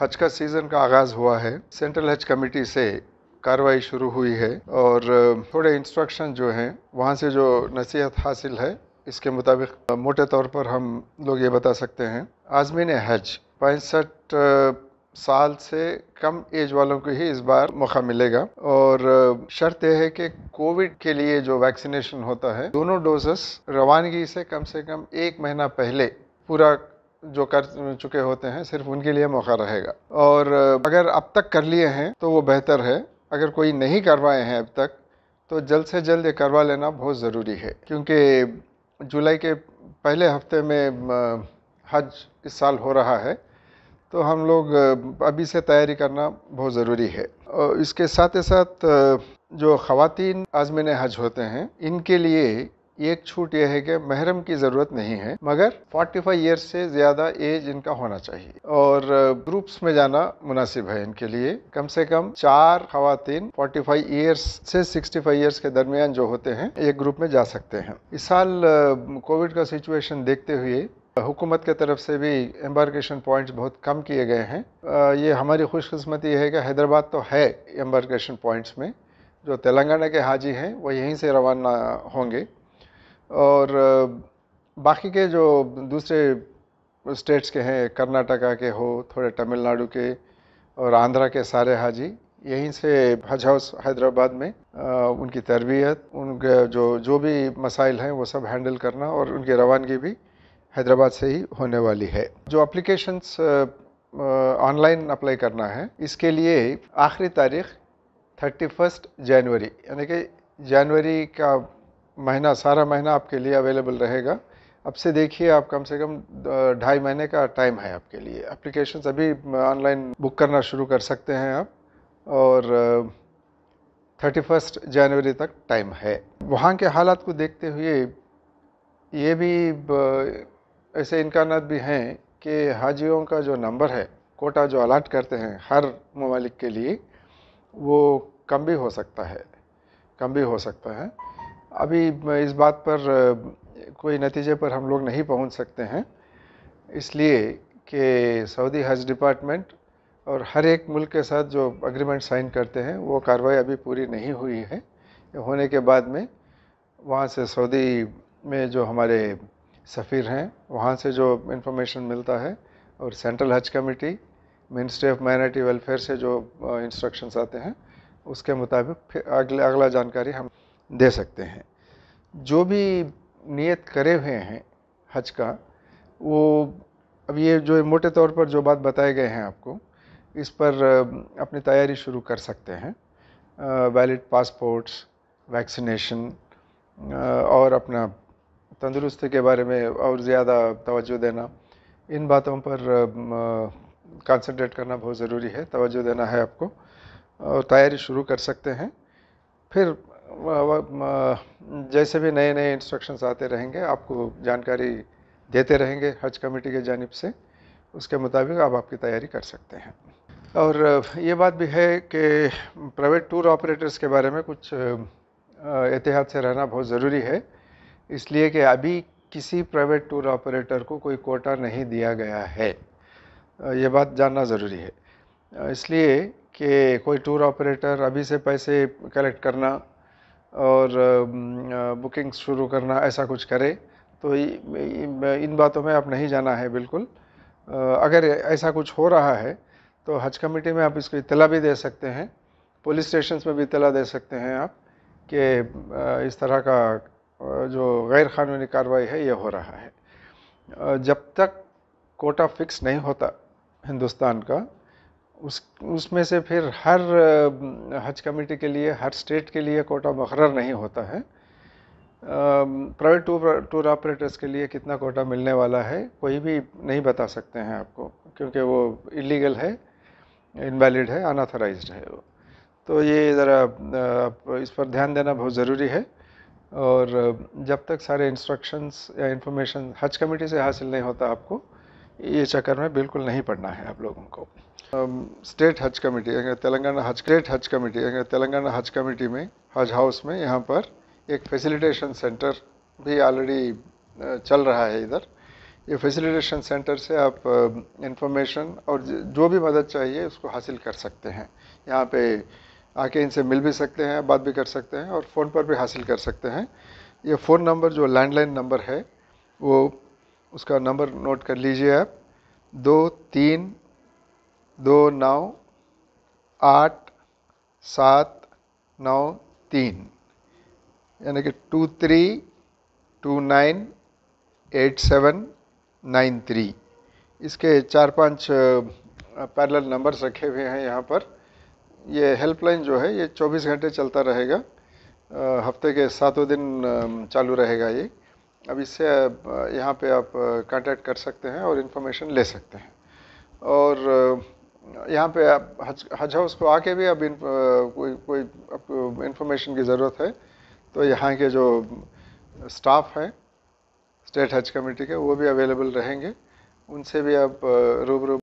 हज का सीज़न का आगाज़ हुआ है सेंट्रल हज कमेटी से कार्रवाई शुरू हुई है और थोड़े इंस्ट्रक्शन जो हैं वहाँ से जो नसीहत हासिल है इसके मुताबिक मोटे तौर पर हम लोग ये बता सकते हैं आजमीन हज पैंसठ साल से कम एज वालों को ही इस बार मौका मिलेगा और शर्त यह है कि कोविड के लिए जो वैक्सीनेशन होता है दोनों डोजेस रवानगी से कम से कम एक महीना पहले पूरा जो कर चुके होते हैं सिर्फ उनके लिए मौका रहेगा और अगर अब तक कर लिए हैं तो वो बेहतर है अगर कोई नहीं करवाए हैं अब तक तो जल्द से जल्द ये करवा लेना बहुत ज़रूरी है क्योंकि जुलाई के पहले हफ्ते में हज इस साल हो रहा है तो हम लोग अभी से तैयारी करना बहुत ज़रूरी है और इसके साथ ही साथ जो ख़वातीन आजमिन हज होते हैं इनके लिए एक छूट यह है कि महरम की ज़रूरत नहीं है मगर 45 फाइव ईयर्स से ज़्यादा एज इनका होना चाहिए और ग्रुप्स में जाना मुनासिब है इनके लिए कम से कम चार खातन 45 फाइव ईयर्स से 65 फाइव ईयर्स के दरमियान जो होते हैं एक ग्रुप में जा सकते हैं इस साल कोविड का सिचुएशन देखते हुए हुकूमत के तरफ से भी एम्बार्केशन पॉइंट्स बहुत कम किए गए हैं आ, ये हमारी खुशकस्मती है कि हैदराबाद तो है एम्बार्केशन पॉइंट्स में जो तेलंगाना के हाजी हैं वो यहीं से रवाना होंगे और बाकी के जो दूसरे स्टेट्स के हैं कर्नाटका के हो थोड़े तमिलनाडु के और आंध्रा के सारे हाजी यहीं से हज हाउस हैदराबाद में आ, उनकी तरबियत उनके जो जो भी मसाइल हैं वो सब हैंडल करना और उनकी रवानगी भी हैदराबाद से ही होने वाली है जो अप्लीकेशंस ऑनलाइन अप्लाई करना है इसके लिए आखिरी तारीख थर्टी फर्स्ट जनवरी यानी कि जनवरी का महीना सारा महीना आपके लिए अवेलेबल रहेगा अब से देखिए आप कम से कम ढाई महीने का टाइम है आपके लिए एप्लीकेशन अभी ऑनलाइन बुक करना शुरू कर सकते हैं आप और थर्टी फर्स्ट जनवरी तक टाइम है वहाँ के हालात को देखते हुए ये भी ऐसे इम्कान भी हैं कि हाजियों का जो नंबर है कोटा जो अलाट करते हैं हर ममालिक के लिए वो कम भी हो सकता है कम भी हो सकता है अभी इस बात पर कोई नतीजे पर हम लोग नहीं पहुंच सकते हैं इसलिए कि सऊदी हज डिपार्टमेंट और हर एक मुल्क के साथ जो अग्रीमेंट साइन करते हैं वो कार्रवाई अभी पूरी नहीं हुई है होने के बाद में वहाँ से सऊदी में जो हमारे सफ़ीर हैं वहाँ से जो इन्फॉर्मेशन मिलता है और central Haj committee ministry of minority welfare से जो इंस्ट्रक्शंस आते हैं उसके मुताबिक फिर अगला अगला जानकारी हम दे सकते हैं जो भी नियत करे हुए हैं हज का वो अब ये जो मोटे तौर पर जो बात बताए गए हैं आपको इस पर अपनी तैयारी शुरू कर सकते हैं वैलिड पासपोर्ट्स वैक्सीनेशन और अपना तंदुरुस्ती के बारे में और ज़्यादा तवज्जो देना इन बातों पर कंसंट्रेट करना बहुत ज़रूरी है तवज्जो देना है आपको और तैयारी शुरू कर सकते हैं फिर जैसे भी नए नए इंस्ट्रक्शंस आते रहेंगे आपको जानकारी देते रहेंगे हज कमेटी के जानब से उसके मुताबिक आप आपकी तैयारी कर सकते हैं और ये बात भी है कि प्राइवेट टूर ऑपरेटर्स के बारे में कुछ एहतियात से रहना बहुत ज़रूरी है इसलिए कि अभी किसी प्राइवेट टूर ऑपरेटर को कोई कोटा नहीं दिया गया है ये बात जानना ज़रूरी है इसलिए कि कोई टूर ऑपरेटर अभी से पैसे कलेक्ट करना और बुकिंग शुरू करना ऐसा कुछ करे तो इन बातों में आप नहीं जाना है बिल्कुल अगर ऐसा कुछ हो रहा है तो हज कमेटी में आप इसको इतला भी दे सकते हैं पुलिस स्टेशन में भी इतला दे सकते हैं आप कि इस तरह का जो गैर कानूनी कार्रवाई है ये हो रहा है जब तक कोटा फिक्स नहीं होता हिंदुस्तान का उस उसमें से फिर हर हज कमेटी के लिए हर स्टेट के लिए कोटा मुकर नहीं होता है प्राइवेट टूर टूर ऑपरेटर्स के लिए कितना कोटा मिलने वाला है कोई भी नहीं बता सकते हैं आपको क्योंकि वो इलीगल है इनवैलिड है अनऑथराइज है वो तो ये ज़रा इस पर ध्यान देना बहुत ज़रूरी है और जब तक सारे इंस्ट्रक्शंस या इंफॉर्मेशन हज कमेटी से हासिल नहीं होता आपको ये चक्कर में बिल्कुल नहीं पड़ना है आप लोगों को स्टेट हज कमेटी तेलंगाना हज स्टेट हज कमेटी तेलंगाना हज कमेटी में हज हाउस में यहाँ पर एक फैसिलिटेशन सेंटर भी ऑलरेडी चल रहा है इधर ये फैसिलिटेशन सेंटर से आप इंफॉर्मेशन और जो भी मदद चाहिए उसको हासिल कर सकते हैं यहाँ पे आके इनसे मिल भी सकते हैं बात भी कर सकते हैं और फ़ोन पर भी हासिल कर सकते हैं ये फ़ोन नंबर जो लैंडलाइन नंबर है वो उसका नंबर नोट कर लीजिए आप दो तीन दो नौ आठ सात नौ तीन यानी कि two three two nine eight seven nine three इसके चार पांच पैरेलल नंबर्स रखे हुए हैं यहाँ पर ये हेल्पलाइन जो है ये 24 घंटे चलता रहेगा हफ्ते के सातों दिन चालू रहेगा ये अब इससे यहाँ पे आप कांटेक्ट कर सकते हैं और इन्फॉर्मेशन ले सकते हैं और यहाँ पे आप हज हज हाउस को आके भी अब कोई कोई आपको इन्फॉर्मेशन की ज़रूरत है तो यहाँ के जो स्टाफ हैं स्टेट हज कमेटी के वो भी अवेलेबल रहेंगे उनसे भी आप रूबरू